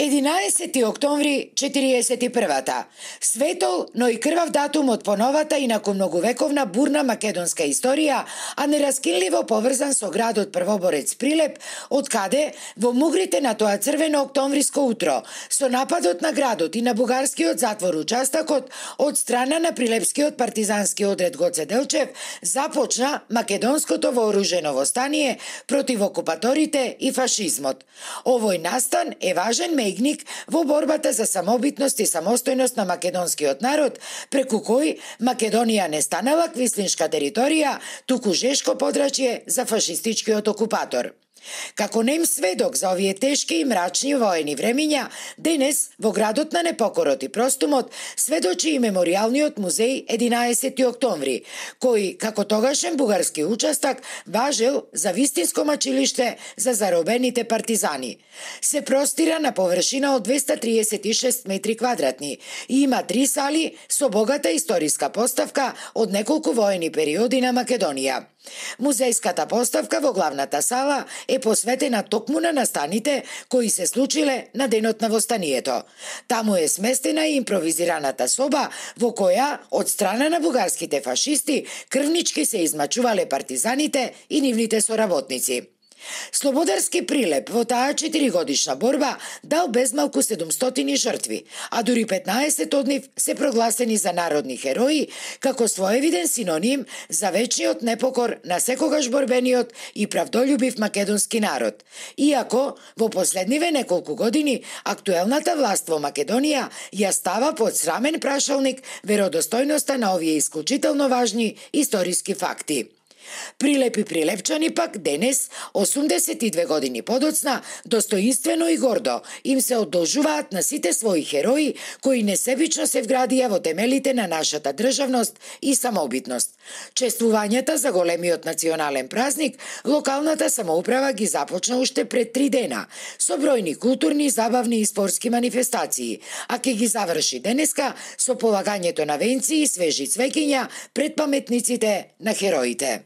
11 октомври 41-та, светол, но и крвав датум од поновата и након многовековна бурна македонска историја, а нераскинливо поврзан со градот Првоборец Прилеп, од каде во мугрите на тоа црвено октомвриско утро, со нападот на градот и на бугарскиот затвор участакот од страна на прилепскиот партизански одред Гоце Делчев, започна македонското вооружено востание против окупаторите и фашизмот. Овој настан е важен меѓу наигник во борбата за самобитност и самостојност на македонскиот народ, преку кој Македонија не станала квислиншка територија, туку жешко подрачје за фашистичкиот окупатор. Како нем сведок за овие тешки и мрачни воени времиња, денес во градот на непокорот и простумот сведочи и мемориалниот музеј 11 октомври, кој како тогашен бугарски участак важел за вистинско мачилиште за заробените партизани. Се простира на површина од 236 метри квадратни и има три сали со богата историска поставка од неколку воени периоди на Македонија. Музејската поставка во главната сала е посветена токму на настаните кои се случиле на денот на востанието. Таму е сместена и импровизираната соба во која од страна на бугарските фашисти крвнички се измачувале партизаните и нивните соработници. Слободарски прилеп во таа 4 годишна борба дал безмалку 700 жртви, а дури 15 од нив се прогласени за народни херои како своевиден синоним за вечниот непокор на секогаш борбениот и правдолюбив македонски народ. Иако во последниве неколку години актуелната власт во Македонија ја става под срамен прашалник веродостојноста на овие исклучително важни историски факти. Прилепи Прилепчани пак денес, 82 години подоцна, достоинствено и гордо им се одолжуваат на сите своји херои кои несебично се вградија во темелите на нашата државност и самообитност. Чествувањата за големиот национален празник, локалната самоуправа ги започна уште пред три дена, со бројни културни, забавни и спортски манифестации, а ке ги заврши денеска со полагањето на венци и свежи цвекиња пред паметниците на хероите.